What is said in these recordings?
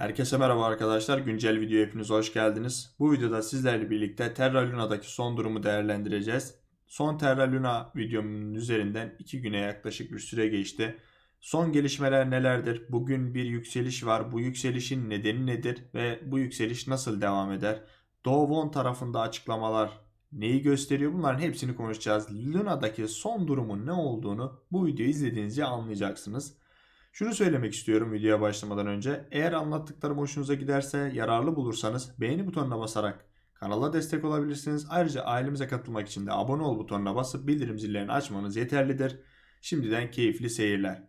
Herkese merhaba arkadaşlar. Güncel videoya hepiniz hoş geldiniz. Bu videoda sizlerle birlikte Terra Luna'daki son durumu değerlendireceğiz. Son Terra Luna videomun üzerinden 2 güne yaklaşık bir süre geçti. Son gelişmeler nelerdir? Bugün bir yükseliş var. Bu yükselişin nedeni nedir ve bu yükseliş nasıl devam eder? Dow tarafında açıklamalar neyi gösteriyor? Bunların hepsini konuşacağız. Luna'daki son durumun ne olduğunu bu videoyu izlediğinizce anlayacaksınız. Şunu söylemek istiyorum videoya başlamadan önce. Eğer anlattıklarım hoşunuza giderse, yararlı bulursanız beğeni butonuna basarak kanala destek olabilirsiniz. Ayrıca ailemize katılmak için de abone ol butonuna basıp bildirim zillerini açmanız yeterlidir. Şimdiden keyifli seyirler.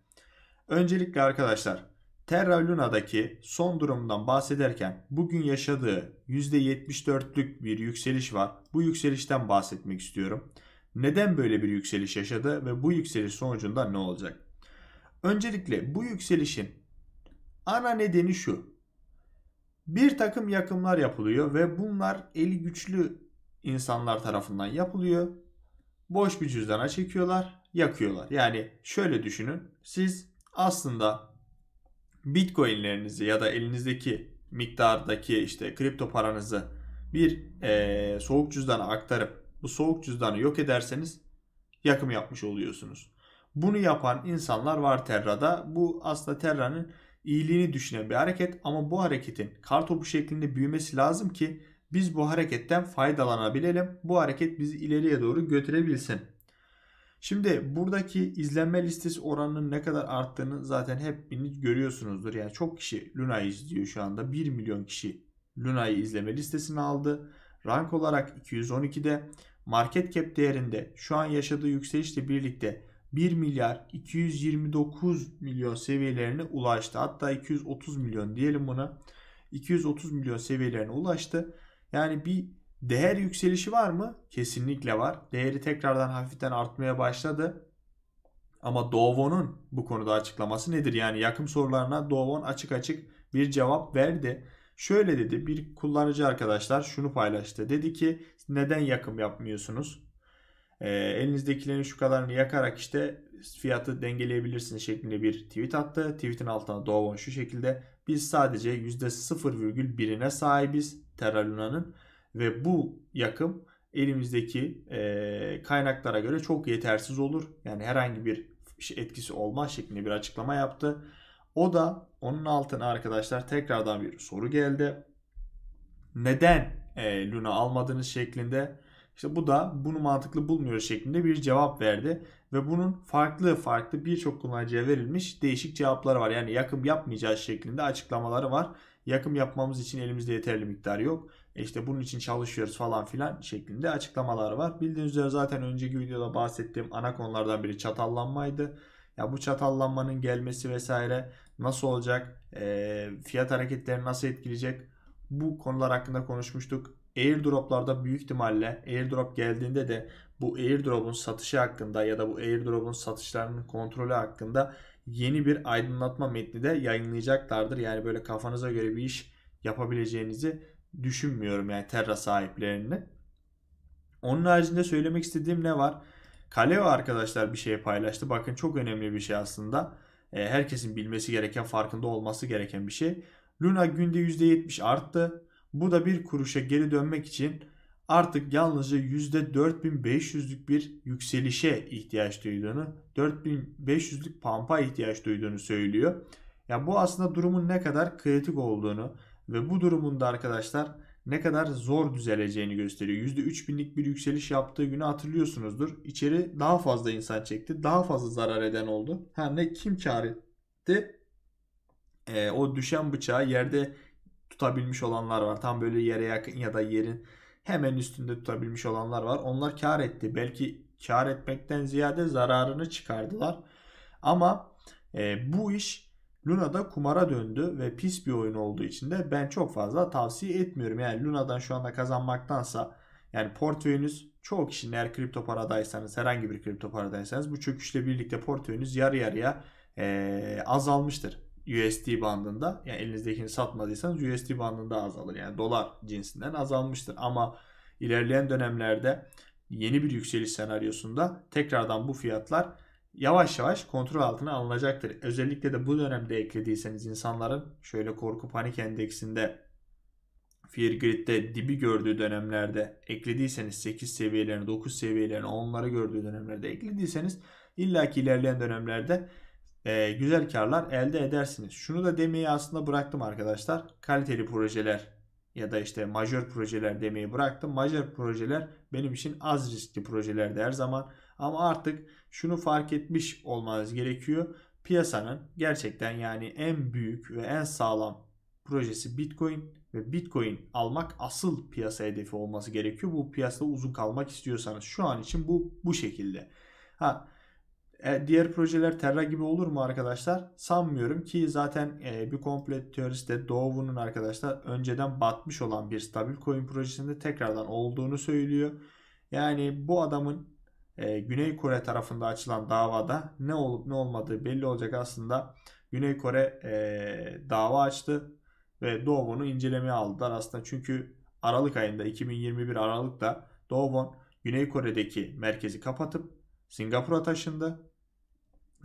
Öncelikle arkadaşlar Terra Luna'daki son durumdan bahsederken bugün yaşadığı %74'lük bir yükseliş var. Bu yükselişten bahsetmek istiyorum. Neden böyle bir yükseliş yaşadı ve bu yükseliş sonucunda ne olacak? Öncelikle bu yükselişin ana nedeni şu. Bir takım yakımlar yapılıyor ve bunlar eli güçlü insanlar tarafından yapılıyor. Boş bir cüzdana çekiyorlar, yakıyorlar. Yani şöyle düşünün. Siz aslında bitcoinlerinizi ya da elinizdeki miktardaki işte kripto paranızı bir e, soğuk cüzdana aktarıp bu soğuk cüzdanı yok ederseniz yakım yapmış oluyorsunuz. Bunu yapan insanlar var Terra'da. Bu aslında Terra'nın iyiliğini düşünen bir hareket ama bu hareketin kartopu şeklinde büyümesi lazım ki biz bu hareketten faydalanabilelim. Bu hareket bizi ileriye doğru götürebilsin. Şimdi buradaki izlenme listesi oranının ne kadar arttığını zaten hepiniz görüyorsunuzdur. Yani çok kişi Luna'yı izliyor şu anda. 1 milyon kişi Luna'yı izleme listesine aldı. Rank olarak 212'de market cap değerinde şu an yaşadığı yükselişle birlikte 1 milyar 229 milyon seviyelerine ulaştı. Hatta 230 milyon diyelim buna. 230 milyon seviyelerine ulaştı. Yani bir değer yükselişi var mı? Kesinlikle var. Değeri tekrardan hafiften artmaya başladı. Ama Dovon'un bu konuda açıklaması nedir? Yani yakım sorularına Dovon açık açık bir cevap verdi. Şöyle dedi bir kullanıcı arkadaşlar şunu paylaştı. Dedi ki neden yakım yapmıyorsunuz? Ee, elinizdekilerin şu kadarını yakarak işte fiyatı dengeleyebilirsiniz şeklinde bir tweet attı. Tweetin altına Dovon şu şekilde biz sadece %0,1'ine sahibiz Terra Luna'nın ve bu yakım elimizdeki e, kaynaklara göre çok yetersiz olur. Yani herhangi bir şey, etkisi olmaz şeklinde bir açıklama yaptı. O da onun altına arkadaşlar tekrardan bir soru geldi. Neden e, Luna almadınız şeklinde işte bu da bunu mantıklı bulmuyor şeklinde bir cevap verdi. Ve bunun farklı farklı birçok kullanıcıya verilmiş değişik cevaplar var. Yani yakım yapmayacağız şeklinde açıklamaları var. Yakım yapmamız için elimizde yeterli miktar yok. E işte bunun için çalışıyoruz falan filan şeklinde açıklamaları var. Bildiğiniz üzere zaten önceki videoda bahsettiğim ana konulardan biri çatallanmaydı. Ya bu çatallanmanın gelmesi vesaire nasıl olacak? E, fiyat hareketleri nasıl etkileyecek? Bu konular hakkında konuşmuştuk airdroplarda büyük ihtimalle airdrop geldiğinde de bu airdrop'un satışı hakkında ya da bu airdrop'un satışlarının kontrolü hakkında yeni bir aydınlatma metni de yayınlayacaklardır. Yani böyle kafanıza göre bir iş yapabileceğinizi düşünmüyorum yani Terra sahiplerini. Onun haricinde söylemek istediğim ne var? Kaleo arkadaşlar bir şey paylaştı. Bakın çok önemli bir şey aslında. E, herkesin bilmesi gereken, farkında olması gereken bir şey. Luna günde %70 arttı. Bu da bir kuruşa geri dönmek için artık yalnızca %4500'lük bir yükselişe ihtiyaç duyduğunu, 4500'lük pampa ihtiyaç duyduğunu söylüyor. Ya bu aslında durumun ne kadar kritik olduğunu ve bu durumunda arkadaşlar ne kadar zor düzeleceğini gösteriyor. %3000'lik bir yükseliş yaptığı günü hatırlıyorsunuzdur. İçeri daha fazla insan çekti. Daha fazla zarar eden oldu. Her ne kim kar etti? E, o düşen bıçağı yerde tutabilmiş olanlar var. Tam böyle yere yakın ya da yerin hemen üstünde tutabilmiş olanlar var. Onlar kar etti. Belki kar etmekten ziyade zararını çıkardılar. Ama e, bu iş Luna'da kumara döndü ve pis bir oyun olduğu için de ben çok fazla tavsiye etmiyorum. Yani Luna'dan şu anda kazanmaktansa yani portföyünüz çoğu kişinin eğer kripto paradaysanız herhangi bir kripto paradaysanız bu çöküşle birlikte portföyünüz yarı yarıya e, azalmıştır. USD bandında yani elinizdekini satmadıysanız USD bandında azalır. Yani dolar cinsinden azalmıştır. Ama ilerleyen dönemlerde yeni bir yükseliş senaryosunda tekrardan bu fiyatlar yavaş yavaş kontrol altına alınacaktır. Özellikle de bu dönemde eklediyseniz insanların şöyle korku panik endeksinde Fear Grid'de dibi gördüğü dönemlerde eklediyseniz 8 seviyelerini, 9 seviyelerini, onları gördüğü dönemlerde eklediyseniz illaki ilerleyen dönemlerde e, güzel karlar elde edersiniz. Şunu da demeyi aslında bıraktım arkadaşlar. Kaliteli projeler ya da işte majör projeler demeyi bıraktım. Majör projeler benim için az riskli projelerdi her zaman. Ama artık şunu fark etmiş olmanız gerekiyor. Piyasanın gerçekten yani en büyük ve en sağlam projesi Bitcoin ve Bitcoin almak asıl piyasa hedefi olması gerekiyor. Bu piyasada uzun kalmak istiyorsanız şu an için bu bu şekilde. Ha e, diğer projeler Terra gibi olur mu arkadaşlar? Sanmıyorum ki zaten e, bir komplet teorisi de Dove'un arkadaşlar önceden batmış olan bir stabil coin projesinde tekrardan olduğunu söylüyor. Yani bu adamın e, Güney Kore tarafında açılan davada ne olup ne olmadığı belli olacak aslında. Güney Kore e, dava açtı ve Dovon'u incelemeye aldılar aslında. Çünkü Aralık ayında 2021 Aralık'ta Dovon Güney Kore'deki merkezi kapatıp Singapur'a taşındı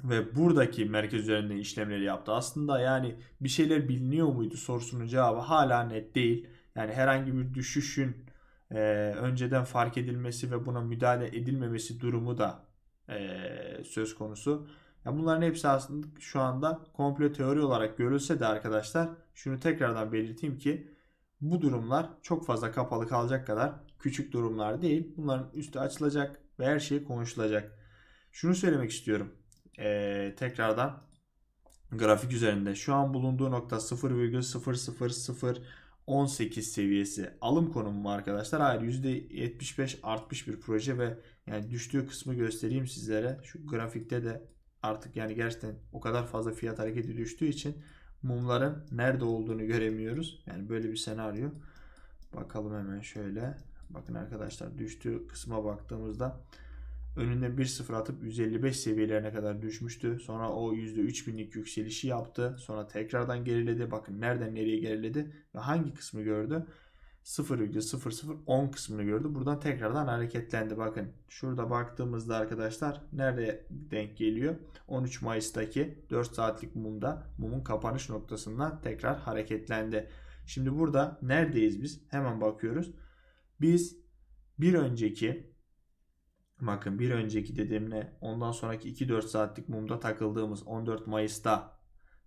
ve buradaki merkez üzerinde işlemleri yaptı. Aslında yani bir şeyler biliniyor muydu sorusunun cevabı hala net değil. Yani herhangi bir düşüşün e, önceden fark edilmesi ve buna müdahale edilmemesi durumu da e, söz konusu. Yani bunların hepsi aslında şu anda komple teori olarak görülse de arkadaşlar şunu tekrardan belirteyim ki bu durumlar çok fazla kapalı kalacak kadar küçük durumlar değil. Bunların üstü açılacak ve her şey konuşulacak. Şunu söylemek istiyorum e, tekrardan grafik üzerinde şu an bulunduğu nokta 0,00018 seviyesi alım konumu arkadaşlar. Hayır %75 artmış bir proje ve yani düştüğü kısmı göstereyim sizlere. Şu grafikte de artık yani gerçekten o kadar fazla fiyat hareketi düştüğü için mumların nerede olduğunu göremiyoruz. Yani böyle bir senaryo. Bakalım hemen şöyle. Bakın arkadaşlar düştüğü kısma baktığımızda Önünde 1.0 atıp 155 seviyelerine kadar düşmüştü. Sonra o %3000'lik yükselişi yaptı. Sonra tekrardan geriledi. Bakın nereden nereye geriledi ve hangi kısmı gördü? 0,0010 kısmını gördü. Buradan tekrardan hareketlendi. Bakın şurada baktığımızda arkadaşlar nerede denk geliyor? 13 Mayıs'taki 4 saatlik mumda mumun kapanış noktasından tekrar hareketlendi. Şimdi burada neredeyiz biz? Hemen bakıyoruz. Biz bir önceki Bakın bir önceki dediğimle ondan sonraki 2-4 saatlik mumda takıldığımız 14 Mayıs'ta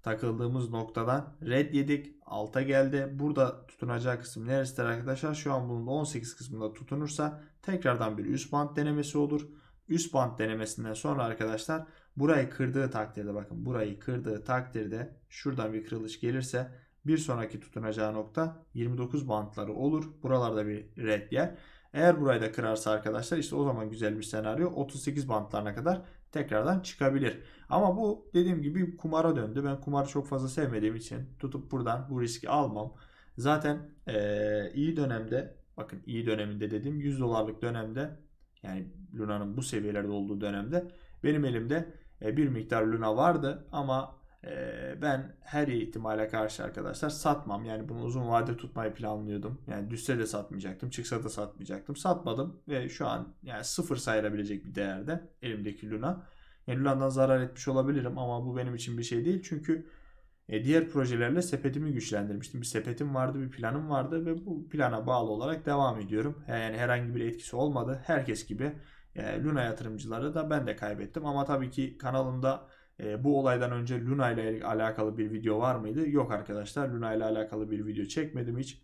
takıldığımız noktadan red yedik. Alta geldi. Burada tutunacağı kısım neresidir arkadaşlar? Şu an bunun 18 kısmında tutunursa tekrardan bir üst band denemesi olur. Üst band denemesinden sonra arkadaşlar burayı kırdığı takdirde bakın burayı kırdığı takdirde şuradan bir kırılış gelirse bir sonraki tutunacağı nokta 29 bandları olur. Buralarda bir red yer. Eğer burayı da kırarsa arkadaşlar işte o zaman güzel bir senaryo 38 bantlarına kadar tekrardan çıkabilir. Ama bu dediğim gibi kumara döndü. Ben kumarı çok fazla sevmediğim için tutup buradan bu riski almam. Zaten ee, iyi dönemde bakın iyi döneminde dedim, 100 dolarlık dönemde yani Luna'nın bu seviyelerde olduğu dönemde benim elimde bir miktar Luna vardı ama ben her ihtimale karşı arkadaşlar satmam. Yani bunu uzun vade tutmayı planlıyordum. Yani düşse de satmayacaktım, çıksa da satmayacaktım. Satmadım ve şu an yani sıfır sayılabilecek bir değerde elimdeki Luna. Yani Luna'dan zarar etmiş olabilirim ama bu benim için bir şey değil. Çünkü e, diğer projelerle sepetimi güçlendirmiştim. Bir sepetim vardı, bir planım vardı ve bu plana bağlı olarak devam ediyorum. Yani herhangi bir etkisi olmadı. Herkes gibi e, Luna yatırımcıları da ben de kaybettim. Ama tabii ki kanalımda ee, bu olaydan önce Luna ile alakalı bir video var mıydı? Yok arkadaşlar Luna ile alakalı bir video çekmedim hiç.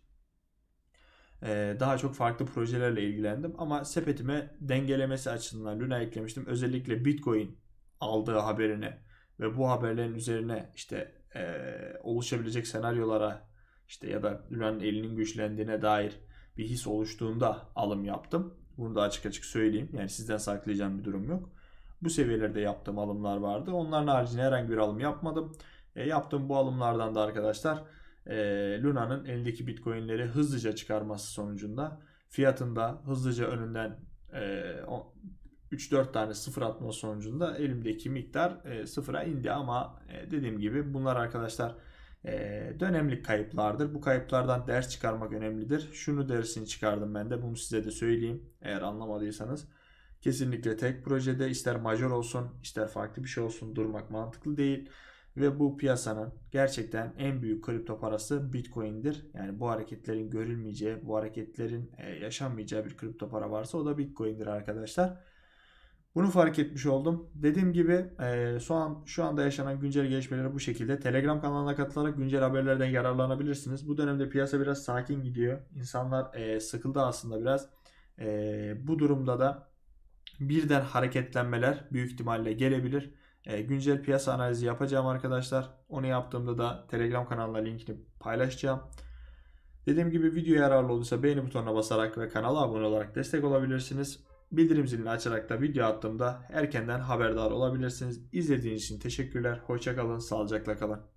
Ee, daha çok farklı projelerle ilgilendim ama sepetime dengelemesi açısından Luna eklemiştim. Özellikle Bitcoin aldığı haberini ve bu haberlerin üzerine işte e, oluşabilecek senaryolara işte ya da Luna'nın elinin güçlendiğine dair bir his oluştuğunda alım yaptım. Bunu da açık açık söyleyeyim. Yani sizden saklayacağım bir durum yok. Bu seviyelerde yaptığım alımlar vardı. Onların haricinde herhangi bir alım yapmadım. E, yaptığım bu alımlardan da arkadaşlar e, Luna'nın elindeki bitcoinleri hızlıca çıkarması sonucunda fiyatında hızlıca önünden e, 3-4 tane sıfır atma sonucunda elimdeki miktar e, sıfıra indi ama e, dediğim gibi bunlar arkadaşlar e, dönemlik kayıplardır. Bu kayıplardan ders çıkarmak önemlidir. Şunu dersini çıkardım ben de bunu size de söyleyeyim eğer anlamadıysanız. Kesinlikle tek projede ister major olsun ister farklı bir şey olsun durmak mantıklı değil. Ve bu piyasanın gerçekten en büyük kripto parası Bitcoin'dir. Yani bu hareketlerin görülmeyeceği, bu hareketlerin e, yaşanmayacağı bir kripto para varsa o da Bitcoin'dir arkadaşlar. Bunu fark etmiş oldum. Dediğim gibi e, şu, an, şu anda yaşanan güncel gelişmeleri bu şekilde. Telegram kanalına katılarak güncel haberlerden yararlanabilirsiniz. Bu dönemde piyasa biraz sakin gidiyor. İnsanlar e, sıkıldı aslında biraz. Bu durumda da birden hareketlenmeler büyük ihtimalle gelebilir. E, güncel piyasa analizi yapacağım arkadaşlar. Onu yaptığımda da Telegram kanalına linkini paylaşacağım. Dediğim gibi video yararlı olduysa beğeni butonuna basarak ve kanala abone olarak destek olabilirsiniz. Bildirim zilini açarak da video attığımda erkenden haberdar olabilirsiniz. İzlediğiniz için teşekkürler. Hoşçakalın, sağlıcakla kalın.